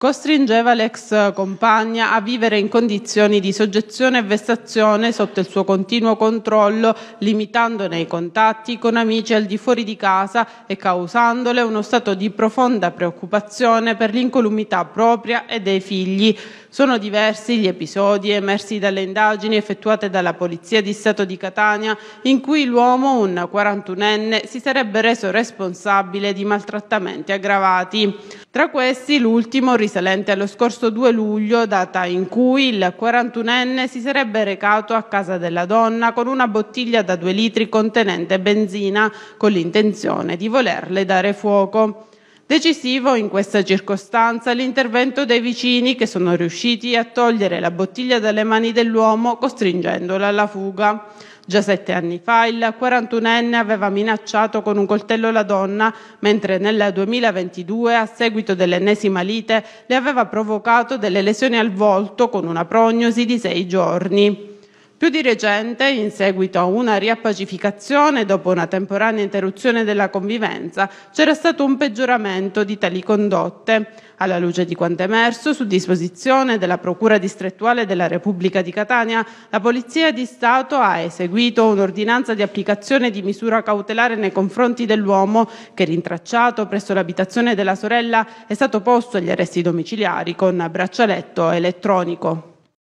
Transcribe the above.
Costringeva l'ex compagna a vivere in condizioni di soggezione e vessazione sotto il suo continuo controllo, limitandone i contatti con amici al di fuori di casa e causandole uno stato di profonda preoccupazione per l'incolumità propria e dei figli. Sono diversi gli episodi emersi dalle indagini effettuate dalla Polizia di Stato di Catania in cui l'uomo, un 41enne, si sarebbe reso responsabile di maltrattamenti aggravati. Tra questi l'ultimo risultato risalente allo scorso 2 luglio, data in cui il 41enne si sarebbe recato a casa della donna con una bottiglia da 2 litri contenente benzina con l'intenzione di volerle dare fuoco. Decisivo in questa circostanza l'intervento dei vicini che sono riusciti a togliere la bottiglia dalle mani dell'uomo costringendola alla fuga. Già sette anni fa il 41enne aveva minacciato con un coltello la donna, mentre nel 2022, a seguito dell'ennesima lite, le aveva provocato delle lesioni al volto con una prognosi di sei giorni. Più di recente, in seguito a una riappacificazione dopo una temporanea interruzione della convivenza, c'era stato un peggioramento di tali condotte, alla luce di quanto emerso, su disposizione della Procura distrettuale della Repubblica di Catania, la Polizia di Stato ha eseguito un'ordinanza di applicazione di misura cautelare nei confronti dell'uomo che, rintracciato presso l'abitazione della sorella, è stato posto agli arresti domiciliari con braccialetto elettronico.